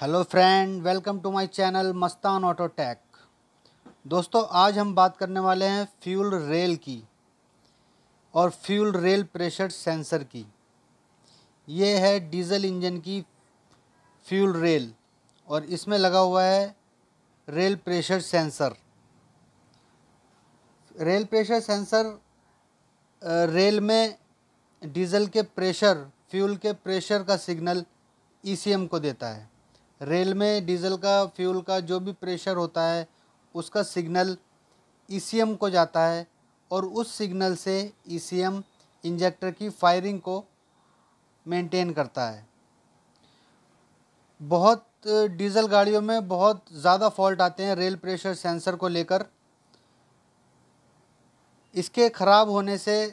hello friend welcome to my channel Mastan auto tech दोस्तों आज हम बात करने वाले हैं फ्यूल रेल की और फ्यूल रेल प्रेशर सेंसर की ये है डीजल इंजन की फ्यूल रेल और इसमें लगा हुआ है rail pressure sensor rail pressure sensor rail में डीजल के प्रेशर फ्यूल के प्रेशर का सिग्नल ईसीएम e को देता है रेल में डीज़ल का फ्यूल का जो भी प्रेशर होता है उसका सिग्नल ईसीएम e को जाता है और उस सिग्नल से ईसीएम e इंजेक्टर की फायरिंग को मेंटेन करता है बहुत डीज़ल गाड़ियों में बहुत ज़्यादा फॉल्ट आते हैं रेल प्रेशर सेंसर को लेकर इसके ख़राब होने से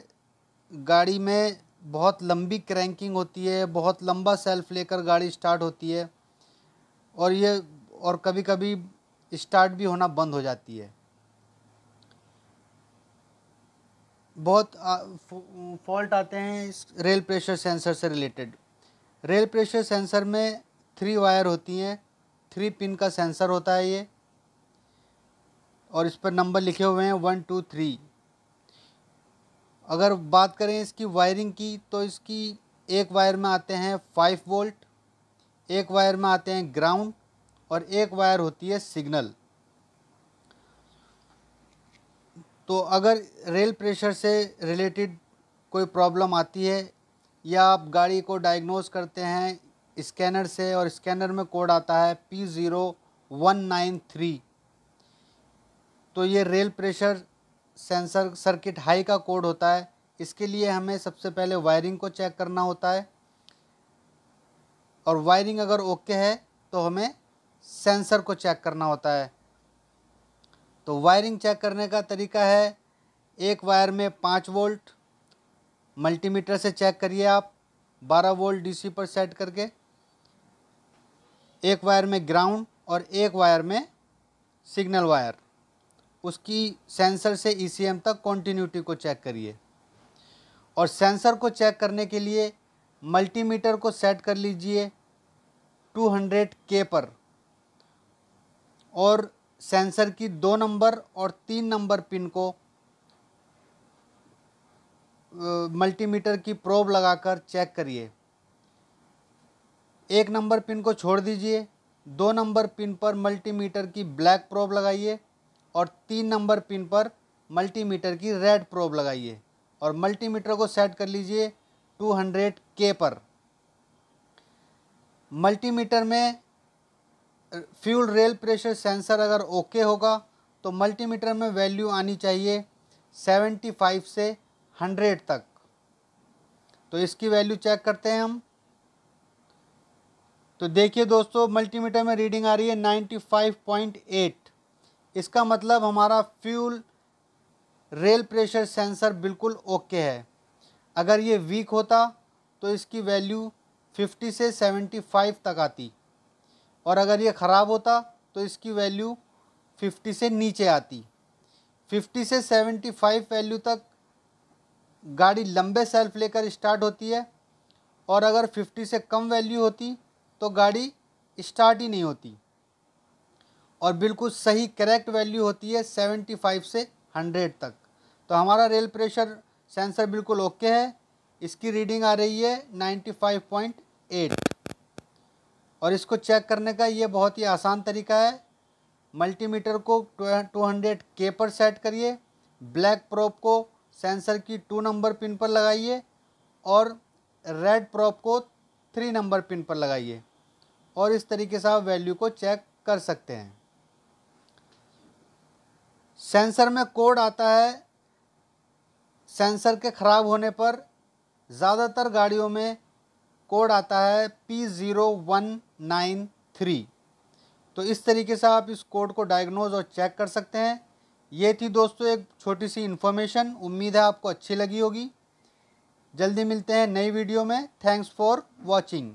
गाड़ी में बहुत लंबी क्रैंकिंग होती है बहुत लंबा सेल्फ लेकर गाड़ी स्टार्ट होती है और ये और कभी कभी स्टार्ट भी होना बंद हो जाती है बहुत फॉल्ट आते हैं इस रेल प्रेशर सेंसर से रिलेटेड रेल प्रेशर सेंसर में थ्री वायर होती हैं थ्री पिन का सेंसर होता है ये और इस पर नंबर लिखे हुए हैं वन टू थ्री अगर बात करें इसकी वायरिंग की तो इसकी एक वायर में आते हैं फाइव वोल्ट एक वायर में आते हैं ग्राउंड और एक वायर होती है सिग्नल तो अगर रेल प्रेशर से रिलेटेड कोई प्रॉब्लम आती है या आप गाड़ी को डायग्नोस करते हैं स्कैनर से और स्कैनर में कोड आता है P zero one nine three तो ये rail pressure sensor circuit high का कोड होता है इसके लिए हमें सबसे पहले वायरिंग को चेक करना होता है और वायरिंग अगर ओके है तो हमें सेंसर को चेक करना होता है तो वायरिंग चेक करने का तरीका है एक वायर में पाँच वोल्ट मल्टीमीटर से चेक करिए आप बारह वोल्ट डीसी पर सेट करके एक वायर में ग्राउंड और एक वायर में सिग्नल वायर उसकी सेंसर से ईसीएम e तक कॉन्टीन्यूटी को चेक करिए और सेंसर को चेक करने के लिए मल्टीमीटर को सेट कर लीजिए 200 के पर और सेंसर की दो नंबर और तीन नंबर पिन को मल्टीमीटर की प्रोब लगाकर चेक करिए एक नंबर पिन को छोड़ दीजिए दो नंबर पिन पर मल्टीमीटर की ब्लैक प्रोब लगाइए और तीन नंबर पिन पर मल्टीमीटर की रेड प्रोब लगाइए और मल्टीमीटर को सेट कर लीजिए 200 के पर मल्टीमीटर में फ्यूल रेल प्रेशर सेंसर अगर ओके होगा तो मल्टीमीटर में वैल्यू आनी चाहिए 75 से 100 तक तो इसकी वैल्यू चेक करते हैं हम तो देखिए दोस्तों मल्टीमीटर में रीडिंग आ रही है 95.8 इसका मतलब हमारा फ्यूल रेल प्रेशर सेंसर बिल्कुल ओके है अगर ये वीक होता तो इसकी वैल्यू 50 से 75 तक आती और अगर ये ख़राब होता तो इसकी वैल्यू 50 से नीचे आती 50 से 75 वैल्यू तक गाड़ी लंबे सेल्फ लेकर स्टार्ट होती है और अगर 50 से कम वैल्यू होती तो गाड़ी स्टार्ट ही नहीं होती और बिल्कुल सही करेक्ट वैल्यू होती है 75 से 100 तक तो हमारा रेल प्रेशर सेंसर बिल्कुल ओके है इसकी रीडिंग आ रही है 95.8 एट और इसको चेक करने का ये बहुत ही आसान तरीका है मल्टीमीटर को टू हंड्रेड के पर सेट करिए ब्लैक प्रॉप को सेंसर की टू नंबर पिन पर लगाइए और रेड प्रॉप को थ्री नंबर पिन पर लगाइए और इस तरीके से आप वैल्यू को चेक कर सकते हैं सेंसर में कोड आता है सेंसर के ख़राब होने पर ज़्यादातर गाड़ियों में कोड आता है P zero one nine three तो इस तरीके से आप इस कोड को डायग्नोज और चेक कर सकते हैं ये थी दोस्तों एक छोटी सी इन्फॉर्मेशन उम्मीद है आपको अच्छी लगी होगी जल्दी मिलते हैं नई वीडियो में थैंक्स फॉर वॉचिंग